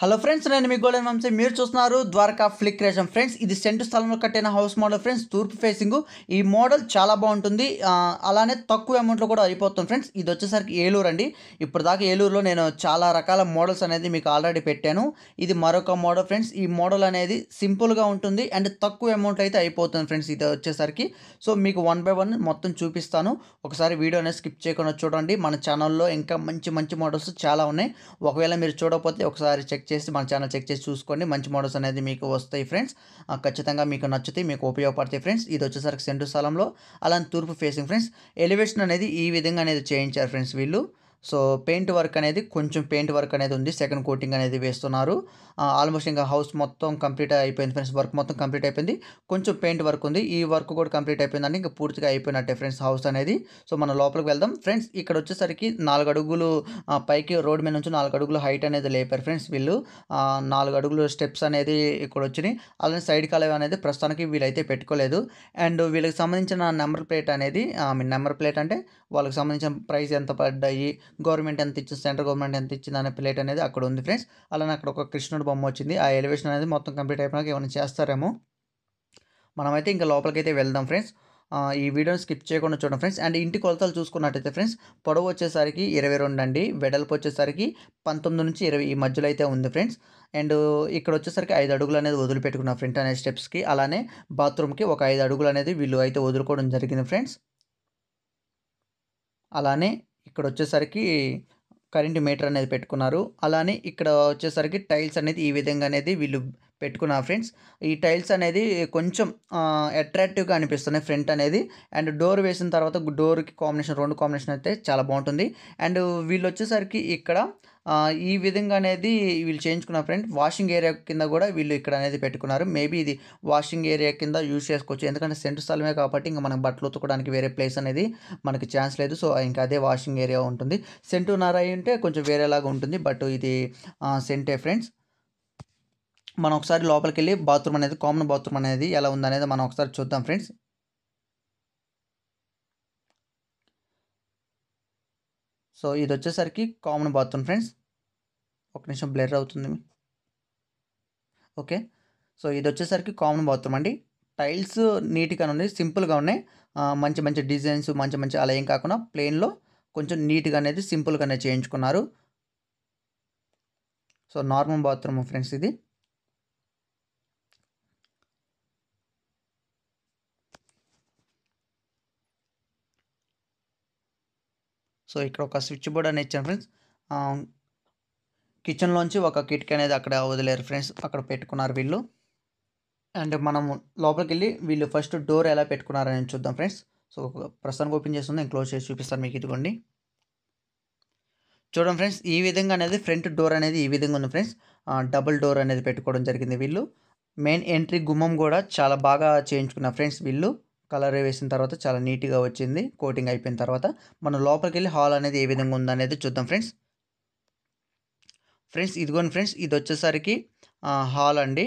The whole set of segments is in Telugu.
హలో ఫ్రెండ్స్ నేను మీ గోల్డెన్ వంశీ మీరు చూస్తున్నారు ద్వారకా ఫ్లిక్ రేషన్ ఫ్రెండ్స్ ఇది సెంటు స్థలంలో కట్టిన హౌస్ మోడల్ ఫ్రెండ్స్ తూర్పు ఫేసింగ్ ఈ మోడల్ చాలా బాగుంటుంది అలానే తక్కువ అమౌంట్లో కూడా అయిపోతుంది ఫ్రెండ్స్ ఇది వచ్చేసరికి ఏలూరు అండి ఇప్పుడు ఏలూరులో నేను చాలా రకాల మోడల్స్ అనేది మీకు ఆల్రెడీ పెట్టాను ఇది మరొక మోడల్ ఫ్రెండ్స్ ఈ మోడల్ అనేది సింపుల్గా ఉంటుంది అండ్ తక్కువ అమౌంట్లో అయితే అయిపోతుంది ఫ్రెండ్స్ ఇది వచ్చేసరికి సో మీకు వన్ బై వన్ మొత్తం చూపిస్తాను ఒకసారి అనేది స్కిప్ చేయకుండా చూడండి మన ఛానల్లో ఇంకా మంచి మంచి మోడల్స్ చాలా ఉన్నాయి ఒకవేళ మీరు చూడకపోతే ఒకసారి చెక్ చేసి చేసి మన ఛానల్ చెక్ చేసి చూసుకోండి మంచి మోడల్స్ అనేది మీకు వస్తాయి ఫ్రెండ్స్ ఖచ్చితంగా మీకు నచ్చితే మీకు ఉపయోగపడతాయి ఫ్రెండ్స్ ఇది వచ్చేసరికి సెంటు స్థలంలో అలానే తూర్పు ఫేసింగ్ ఫ్రెండ్స్ ఎలివేషన్ అనేది ఈ విధంగా అనేది చేయించారు ఫ్రెండ్స్ వీళ్ళు సో పెయింట్ వర్క్ అనేది కొంచెం పెయింట్ వర్క్ అనేది ఉంది సెకండ్ కోటింగ్ అనేది వేస్తున్నారు ఆల్మోస్ట్ ఇంకా హౌస్ మొత్తం కంప్లీట్ అయిపోయింది ఫ్రెండ్స్ వర్క్ మొత్తం కంప్లీట్ అయిపోయింది కొంచెం పెయింట్ వర్క్ ఉంది ఈ వర్క్ కూడా కంప్లీట్ అయిపోయిందని ఇంకా పూర్తిగా అయిపోయినట్టే ఫ్రెండ్స్ హౌస్ అనేది సో మనం లోపలికి వెళ్దాం ఫ్రెండ్స్ ఇక్కడ వచ్చేసరికి నాలుగు అడుగులు పైకి రోడ్ మీద నుంచి నాలుగు అడుగులు హైట్ అనేది లేపారు ఫ్రెండ్స్ వీళ్ళు నాలుగు అడుగులు స్టెప్స్ అనేది ఇక్కడ వచ్చినాయి అలానే సైడ్ కాలేవ్ అనేది ప్రస్తుతానికి వీళ్ళైతే పెట్టుకోలేదు అండ్ వీళ్ళకి సంబంధించిన నెంబర్ ప్లేట్ అనేది ఐ మీన్ నెంబర్ ప్లేట్ అంటే వాళ్ళకి సంబంధించిన ప్రైస్ ఎంత పడ్డాయి గవర్నమెంట్ ఎంత ఇచ్చింది సెంట్రల్ గవర్నమెంట్ ఎంత ఇచ్చింది అనే ప్లేట్ అనేది అక్కడ ఉంది ఫ్రెండ్స్ అలానే అక్కడ ఒక కృష్ణుడు బొమ్మ వచ్చింది ఆ ఎలివేషన్ అనేది మొత్తం కంప్లీట్ అయిపోయినాక ఏమైనా చేస్తారేమో మనమైతే ఇంకా లోపలికైతే వెళ్దాం ఫ్రెండ్స్ ఈ వీడియోని స్కిప్ చేయకుండా చూడండి ఫ్రెండ్స్ అండ్ ఇంటి కొలతలు చూసుకున్నట్టయితే ఫ్రెండ్స్ పొడవు వచ్చేసరికి ఇరవై రెండు అండి వెడల్పు వచ్చేసరికి పంతొమ్మిది నుంచి ఇరవై ఈ మధ్యలో అయితే ఉంది ఫ్రెండ్స్ అండ్ ఇక్కడ వచ్చేసరికి ఐదు అడుగులు అనేది వదిలిపెట్టుకున్న ఫ్రంట్ అనే స్టెప్స్కి అలానే బాత్రూమ్కి ఒక ఐదు అడుగులు అనేది వీళ్ళు అయితే వదులుకోవడం జరిగింది ఫ్రెండ్స్ అలానే ఇక్కడ వచ్చేసరికి కరెంట్ మీటర్ అనేది పెట్టుకున్నారు అలానే ఇక్కడ వచ్చేసరికి టైల్స్ అనేది ఈ విధంగా అనేది వీళ్ళు పెట్టుకున్నా ఫ్రెండ్స్ ఈ టైల్స్ అనేది కొంచెం అట్రాక్టివ్గా అనిపిస్తున్నాయి ఫ్రంట్ అనేది అండ్ డోర్ వేసిన తర్వాత డోర్కి కాంబినేషన్ రెండు కాంబినేషన్ అయితే చాలా బాగుంటుంది అండ్ వీళ్ళు వచ్చేసరికి ఇక్కడ ఈ విధంగా అనేది వీళ్ళు చేయించుకున్న ఫ్రెండ్ వాషింగ్ ఏరియా కింద కూడా వీళ్ళు ఇక్కడ అనేది పెట్టుకున్నారు మేబీ ఇది వాషింగ్ ఏరియా కింద యూజ్ చేసుకోవచ్చు ఎందుకంటే సెంటు స్థలమే కాబట్టి ఇంకా మనం బట్టలు ఉతుకోవడానికి వేరే ప్లేస్ అనేది మనకి ఛాన్స్ లేదు సో ఇంకా అదే వాషింగ్ ఏరియా ఉంటుంది సెంటు నారాయి ఉంటే కొంచెం వేరేలాగా ఉంటుంది బట్ ఇది సెంటే ఫ్రెండ్స్ మనం ఒకసారి లోపలికి వెళ్ళి బాత్రూమ్ అనేది కామన్ బాత్రూమ్ అనేది ఎలా ఉందనేది మనం ఒకసారి చూద్దాం ఫ్రెండ్స్ సో ఇది వచ్చేసరికి కామన్ బాత్రూమ్ ఫ్రెండ్స్ ఒక నిమిషం బ్లర్ అవుతుంది ఓకే సో ఇది వచ్చేసరికి కామన్ బాత్రూమ్ అండి టైల్స్ నీట్గా ఉన్నాయి సింపుల్గా ఉన్నాయి మంచి మంచి డిజైన్స్ మంచి మంచి అలా ఏం కాకుండా ప్లెయిన్లో కొంచెం నీట్గా అనేది సింపుల్గానే చేయించుకున్నారు సో నార్మల్ బాత్రూమ్ ఫ్రెండ్స్ ఇది సో ఇక్కడ ఒక స్విచ్ బోర్డ్ అనేది ఇచ్చాను ఫ్రెండ్స్ కిచెన్లోంచి ఒక కిట్కి అనేది అక్కడ వదిలేరు ఫ్రెండ్స్ అక్కడ పెట్టుకున్నారు వీళ్ళు అండ్ మనం లోపలికి వెళ్ళి వీళ్ళు ఫస్ట్ డోర్ ఎలా పెట్టుకున్నారని చూద్దాం ఫ్రెండ్స్ సో ప్రస్తుతానికి ఓపెన్ చేస్తుంది నేను క్లోజ్ చేసి చూపిస్తాను మీకు ఇదిగోండి చూడండి ఫ్రెండ్స్ ఈ విధంగా అనేది ఫ్రంట్ డోర్ అనేది ఈ విధంగా ఉంది ఫ్రెండ్స్ డబుల్ డోర్ అనేది పెట్టుకోవడం జరిగింది వీళ్ళు మెయిన్ ఎంట్రీ గుమ్మం కూడా చాలా బాగా చేయించుకున్నారు ఫ్రెండ్స్ వీళ్ళు కలర్ వేసిన తర్వాత చాలా నీట్గా వచ్చింది కోటింగ్ అయిపోయిన తర్వాత మనం లోపలికి వెళ్ళి హాల్ అనేది ఏ విధంగా ఉందనేది చూద్దాం ఫ్రెండ్స్ ఫ్రెండ్స్ ఇదిగోండి ఫ్రెండ్స్ ఇది వచ్చేసరికి హాల్ అండి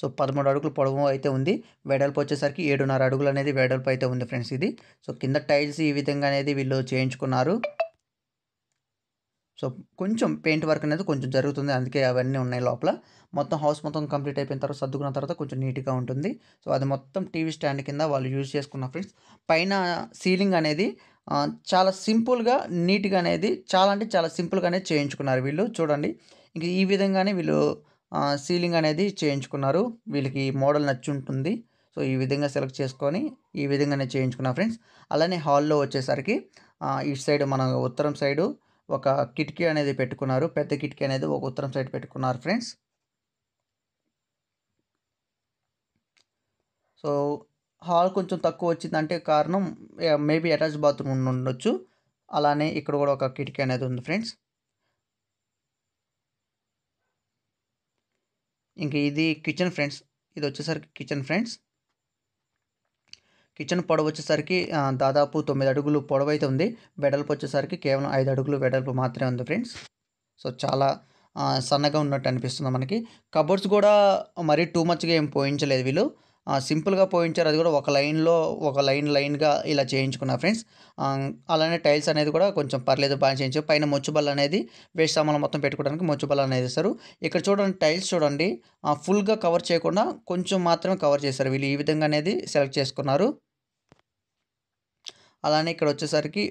సో పదమూడు అడుగులు పొడవు అయితే ఉంది వెడల్పు వచ్చేసరికి ఏడున్నర అడుగులు అనేది వెడల్పు అయితే ఉంది ఫ్రెండ్స్ ఇది సో కింద టైల్స్ ఈ విధంగా అనేది వీళ్ళు చేయించుకున్నారు సో కొంచెం పెయింట్ వర్క్ అనేది కొంచెం జరుగుతుంది అందుకే అవన్నీ ఉన్నాయి లోపల మొత్తం హౌస్ మొత్తం కంప్లీట్ అయిపోయిన తర్వాత సర్దుకున్న తర్వాత కొంచెం నీట్గా ఉంటుంది సో అది మొత్తం టీవీ స్టాండ్ కింద వాళ్ళు యూజ్ చేసుకున్న ఫ్రెండ్స్ పైన సీలింగ్ అనేది చాలా సింపుల్గా నీట్గా అనేది చాలా అంటే చాలా సింపుల్గానే చేయించుకున్నారు వీళ్ళు చూడండి ఇంక ఈ విధంగానే వీళ్ళు సీలింగ్ అనేది చేయించుకున్నారు వీళ్ళకి మోడల్ నచ్చి ఉంటుంది సో ఈ విధంగా సెలెక్ట్ చేసుకొని ఈ విధంగానే చేయించుకున్నా ఫ్రెండ్స్ అలానే హాల్లో వచ్చేసరికి ఇటు సైడ్ మన ఉత్తరం సైడు ఒక కిటికీ అనేది పెట్టుకున్నారు పెద్ద కిటికీ అనేది ఒక ఉత్తరం సైడ్ పెట్టుకున్నారు ఫ్రెండ్స్ సో హాల్ కొంచెం తక్కువ వచ్చిందంటే కారణం మేబీ అటాచ్ బాత్రూమ్ ఉండొచ్చు అలానే ఇక్కడ కూడా ఒక కిటికీ అనేది ఉంది ఫ్రెండ్స్ ఇంకా ఇది కిచెన్ ఫ్రెండ్స్ ఇది వచ్చేసరికి కిచెన్ ఫ్రెండ్స్ కిచెన్ పొడవు వచ్చేసరికి దాదాపు తొమ్మిది అడుగులు పొడవు అయితే ఉంది వెడల్పు వచ్చేసరికి కేవలం ఐదు అడుగులు వెడల్పు మాత్రమే ఉంది ఫ్రెండ్స్ సో చాలా సన్నగా ఉన్నట్టు అనిపిస్తుంది మనకి కబోర్డ్స్ కూడా మరీ టూ మచ్గా ఏం పోయించలేదు వీళ్ళు సింపుల్గా పోయించారు అది కూడా ఒక లైన్లో ఒక లైన్ లైన్గా ఇలా చేయించుకున్నా ఫ్రెండ్స్ అలానే టైల్స్ అనేది కూడా కొంచెం పర్లేదు బాగా చేయించు పైన మొచ్చుబల్ అనేది వేస్ట్ సామాన్లు మొత్తం పెట్టుకోవడానికి మొచ్చుబల్ అనేది ఇస్తారు ఇక్కడ చూడండి టైల్స్ చూడండి ఫుల్గా కవర్ చేయకుండా కొంచెం మాత్రమే కవర్ చేస్తారు వీళ్ళు ఈ విధంగా అనేది సెలెక్ట్ చేసుకున్నారు అలానే ఇక్కడ వచ్చేసరికి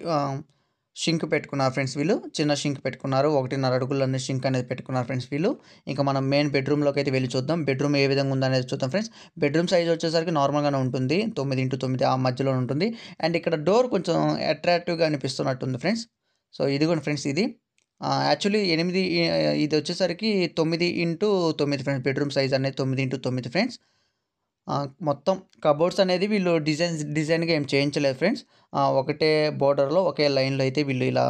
షింక్ పెట్టుకున్నారు ఫ్రెండ్స్ వీళ్ళు చిన్న షింక్ పెట్టుకున్నారు ఒకటిన్నర అడుగులన్నీ షింక్ అనేది పెట్టుకున్నారు ఫ్రెండ్స్ వీళ్ళు ఇంకా మనం మెయిన్ బెడ్రూమ్లోకి అయితే వెళ్ళి చూద్దాం బెడ్రూమ్ ఏ విధంగా ఉందనేది చూద్దాం ఫ్రెండ్స్ బెడ్రూమ్ సైజ్ వచ్చేసరికి నార్మల్గానే ఉంటుంది తొమ్మిది ఇంటూ తొమ్మిది ఆ మధ్యలో ఉంటుంది అండ్ ఇక్కడ డోర్ కొంచెం అట్రాక్టివ్గా అనిపిస్తున్నట్టుంది ఫ్రెండ్స్ సో ఇది కూడా ఫ్రెండ్స్ ఇది యాక్చువల్లీ ఎనిమిది ఇది వచ్చేసరికి తొమ్మిది ఇంటూ తొమ్మిది ఫ్రెండ్స్ బెడ్రూమ్ సైజ్ అనేది తొమ్మిది ఇంటూ తొమ్మిది ఫ్రెండ్స్ మొత్తం కబోర్డ్స్ అనేది వీళ్ళు డిజైన్స్ డిజైన్గా ఏం చేయించలేదు ఫ్రెండ్స్ ఒకటే బోర్డర్లో ఒకే లైన్లో అయితే వీళ్ళు ఇలా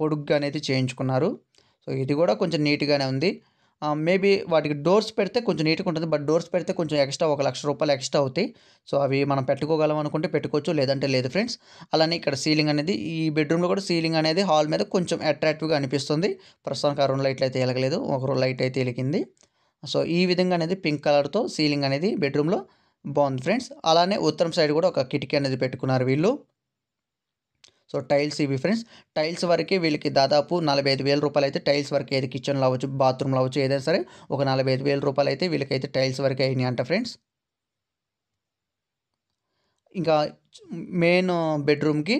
పొడుగ్గా అనేది చేయించుకున్నారు సో ఇది కూడా కొంచెం నీట్గానే ఉంది మేబీ వాటికి డోర్స్ పెడితే కొంచెం నీట్గా ఉంటుంది బట్ డోర్స్ పెడితే కొంచెం ఎక్స్ట్రా ఒక లక్ష రూపాయలు ఎక్స్ట్రా అవుతాయి సో అవి మనం పెట్టుకోగలం అనుకుంటే పెట్టుకోవచ్చు లేదంటే లేదు ఫ్రెండ్స్ అలానే ఇక్కడ సీలింగ్ అనేది ఈ బెడ్రూమ్లో కూడా సీలింగ్ అనేది హాల్ మీద కొంచెం అట్రాక్టివ్గా అనిపిస్తుంది ప్రస్తుతానికి ఆ రెండు లైట్లు అయితే వెలగలేదు ఒక లైట్ అయితే వెలిగింది సో ఈ విధంగా అనేది పింక్ కలర్తో సీలింగ్ అనేది బెడ్రూమ్లో బాగుంది ఫ్రెండ్స్ అలానే ఉత్తరం సైడ్ కూడా ఒక కిటికీ అనేది పెట్టుకున్నారు వీళ్ళు సో టైల్స్ ఇవి ఫ్రెండ్స్ టైల్స్ వరకే వీళ్ళకి దాదాపు నలభై ఐదు వేల రూపాయలు అయితే టైల్స్ వరకు ఏది కిచెన్లో అవ్వచ్చు బాత్రూమ్లో అవ్వచ్చు ఏదైనా సరే ఒక నలభై ఐదు వేల రూపాయలు అయితే వీళ్ళకైతే టైల్స్ వరకే అయినాయి అంట ఫ్రెండ్స్ ఇంకా మెయిన్ బెడ్రూమ్కి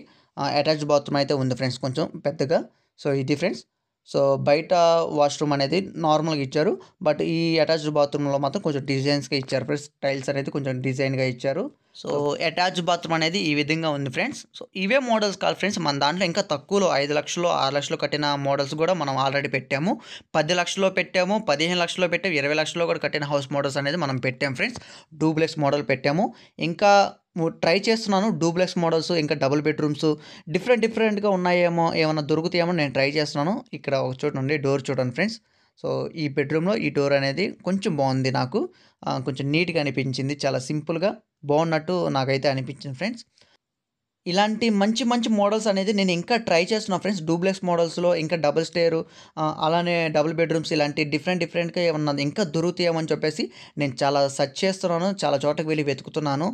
అటాచ్డ్ బాత్రూమ్ అయితే ఉంది ఫ్రెండ్స్ కొంచెం పెద్దగా సో ఇది ఫ్రెండ్స్ సో బయట వాష్రూమ్ అనేది నార్మల్గా ఇచ్చారు బట్ ఈ అటాచ్డ్ బాత్రూంలో మాత్రం కొంచెం డిజైన్స్గా ఇచ్చారు ప్లస్ టైల్స్ అనేది కొంచెం డిజైన్గా ఇచ్చారు సో అటాచ్ బాత్రూమ్ అనేది ఈ విధంగా ఉంది ఫ్రెండ్స్ సో ఇవే మోడల్స్ కాదు ఫ్రెండ్స్ మన దాంట్లో ఇంకా తక్కువలో ఐదు లక్షలు ఆరు లక్షలు కట్టిన మోడల్స్ కూడా మనం ఆల్రెడీ పెట్టాము పది లక్షల్లో పెట్టాము పదిహేను లక్షలో పెట్టాము ఇరవై లక్షల్లో కూడా కట్టిన హౌస్ మోడల్స్ అనేది మనం పెట్టాము ఫ్రెండ్స్ డూప్లెక్స్ మోడల్ పెట్టాము ఇంకా ట్రై చేస్తున్నాను డూప్లెక్స్ మోడల్స్ ఇంకా డబుల్ బెడ్రూమ్స్ డిఫరెంట్ డిఫరెంట్గా ఉన్నాయేమో ఏమైనా దొరుకుతాయేమో నేను ట్రై చేస్తున్నాను ఇక్కడ ఒక చోటు నుండి డోర్ చూడండి ఫ్రెండ్స్ సో ఈ బెడ్రూమ్లో ఈ డోర్ అనేది కొంచెం బాగుంది నాకు కొంచెం నీట్గా అనిపించింది చాలా సింపుల్గా బాగున్నట్టు నాకైతే అనిపించింది ఫ్రెండ్స్ ఇలాంటి మంచి మంచి మోడల్స్ అనేది నేను ఇంకా ట్రై చేస్తున్నా ఫ్రెండ్స్ డూప్లెక్స్ మోడల్స్లో ఇంకా డబుల్ స్టేరు అలానే డబుల్ బెడ్రూమ్స్ ఇలాంటి డిఫరెంట్ డిఫరెంట్గా ఏమన్నా ఇంకా దొరుకుతాయేమని చెప్పేసి నేను చాలా సెర్చ్ చేస్తున్నాను చాలా చోటకి వెళ్ళి వెతుకుతున్నాను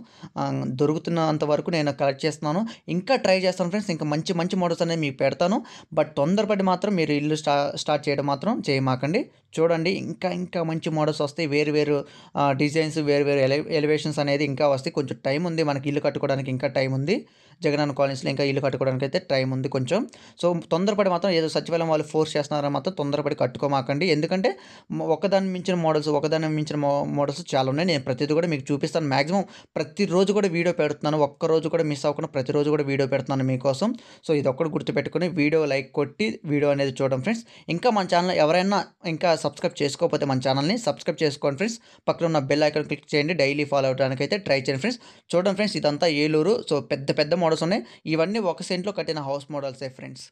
దొరుకుతున్నంత వరకు నేను కలెక్ట్ చేస్తున్నాను ఇంకా ట్రై చేస్తాను ఫ్రెండ్స్ ఇంకా మంచి మంచి మోడల్స్ అనేవి మీకు పెడతాను బట్ తొందరపడి మాత్రం మీరు ఇల్లు స్టా స్టార్ట్ చేయడం మాత్రం చేయమాకండి చూడండి ఇంకా ఇంకా మంచి మోడల్స్ వస్తాయి వేరు వేరు డిజైన్స్ వేరు వేరు ఎలి ఎలివేషన్స్ అనేది ఇంకా వస్తాయి కొంచెం టైం ఉంది మనకి ఇల్లు కట్టుకోవడానికి ఇంకా టైం ఉంది జగనన్న కాలనీస్లో ఇంకా ఇల్లు కట్టుకోవడానికి అయితే టైం ఉంది కొంచెం సో తొందరపడి మాత్రం ఏదో సచివాలయం వాళ్ళు ఫోర్స్ చేస్తున్నారో మాత్రం తొందరపడి కట్టుకోమాకండి ఎందుకంటే ఒకదాని మించిన మోడల్స్ ఒకదాని మించిన మోడల్స్ చాలా ఉన్నాయి నేను ప్రతిదీ కూడా మీకు చూపిస్తాను మ్యాక్సిమం ప్రతిరోజు కూడా వీడియో పెడుతున్నాను ఒక్కరోజు కూడా మిస్ అవ్వకుండా ప్రతిరోజు కూడా వీడియో పెడుతున్నాను మీకోసం సో ఇది ఒక్కటి గుర్తుపెట్టుకుని వీడియో లైక్ కొట్టి వీడియో అనేది చూడడం ఫ్రెండ్స్ ఇంకా మన ఛానల్ ఎవరైనా ఇంకా సబ్స్క్రైబ్ చేసుకోకపోతే మన ఛానల్ని సబ్స్క్రైబ్ చేసుకోండి ఫ్రెండ్స్ పక్కన ఉన్న బెల్ ఐకాన్ క్లిక్ చేయండి డైలీ ఫాలో అవడానికి అయితే ట్రై చేయండి ఫ్రెండ్స్ చూడండి ఫ్రెండ్స్ ఇదంతా ఏలూరు సో పెద్ద పెద్ద మోడల్ మోడల్స్ ఉన్నాయి ఇవన్నీ ఒక సెంట్లో కట్టిన హౌస్ మోడల్సే ఫ్రెండ్స్